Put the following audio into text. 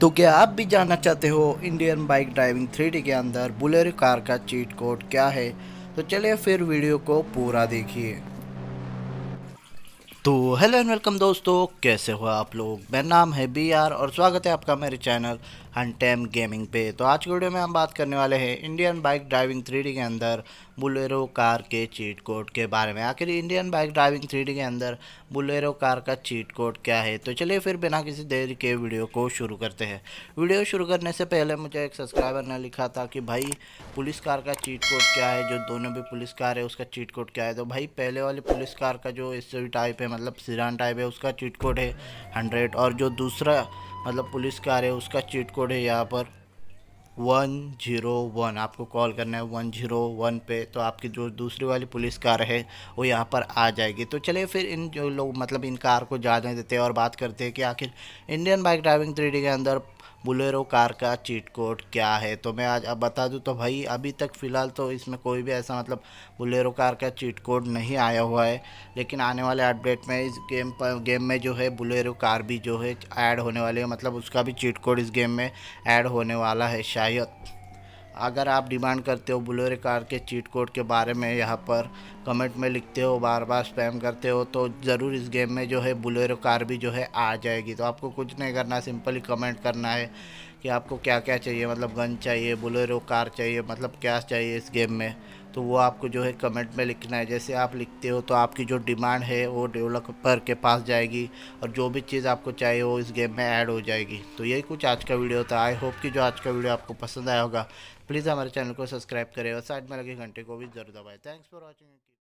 तो क्या आप भी जानना चाहते हो इंडियन बाइक ड्राइविंग थ्री के अंदर बुलेरो कार का चीट कोड क्या है तो चलिए फिर वीडियो को पूरा देखिए तो हेलो एंड वेलकम दोस्तों कैसे हो आप लोग मेरा नाम है बी आर और स्वागत है आपका मेरे चैनल हनटैम गेमिंग पे तो आज के वीडियो में हम बात करने वाले हैं इंडियन बाइक ड्राइविंग थ्री के अंदर बुलेरो कार के चीट कोड के बारे में आखिर इंडियन बाइक ड्राइविंग थ्री के अंदर बुलेरो कार का चीट कोड क्या है तो चलिए फिर बिना किसी देर के वीडियो को शुरू करते हैं वीडियो शुरू करने से पहले मुझे एक सब्सक्राइबर ने लिखा था कि भाई पुलिस कार का चीट कोड क्या है जो दोनों भी पुलिस कार है उसका चीट कोड क्या है तो भाई पहले वाली पुलिस कार का जो इस टाइप है मतलब सिरान टाइप है उसका चीट कोड है हंड्रेड और जो दूसरा मतलब पुलिस कार है उसका चीट कोड है यहाँ पर वन जीरो वन आपको कॉल करना है वन जीरो वन पे तो आपकी जो दूसरी वाली पुलिस कार है वो यहाँ पर आ जाएगी तो चलिए फिर इन जो लोग मतलब इन कार को जाने देते हैं और बात करते हैं कि आखिर इंडियन बाइक ड्राइविंग थ्री के अंदर बुलेरो कार का चीट कोड क्या है तो मैं आज अब बता दूं तो भाई अभी तक फ़िलहाल तो इसमें कोई भी ऐसा मतलब बुलेरो कार का चीट कोड नहीं आया हुआ है लेकिन आने वाले अपडेट में इस गेम पर गेम में जो है बुलेरो कार भी जो है ऐड होने वाली है मतलब उसका भी चीट कोड इस गेम में ऐड होने वाला है शायद अगर आप डिमांड करते हो बुलेरो कार के चीट कोड के बारे में यहाँ पर कमेंट में लिखते हो बार बार स्पैम करते हो तो ज़रूर इस गेम में जो है बुलेरो कार भी जो है आ जाएगी तो आपको कुछ नहीं करना सिंपली कमेंट करना है कि आपको क्या क्या चाहिए मतलब गन चाहिए बुलेरो कार चाहिए मतलब क्या चाहिए इस गेम में तो वो आपको जो है कमेंट में लिखना है जैसे आप लिखते हो तो आपकी जो डिमांड है वो डेवलपर के पास जाएगी और जो भी चीज़ आपको चाहिए वो इस गेम में ऐड हो जाएगी तो यही कुछ आज का वीडियो था आई होप कि जो आज का वीडियो आपको पसंद आया होगा प्लीज़ हमारे चैनल को सब्सक्राइब करें और साइड में लगे घंटे को भी जरूर दबाएँ थैंक्स फॉर वॉचिंग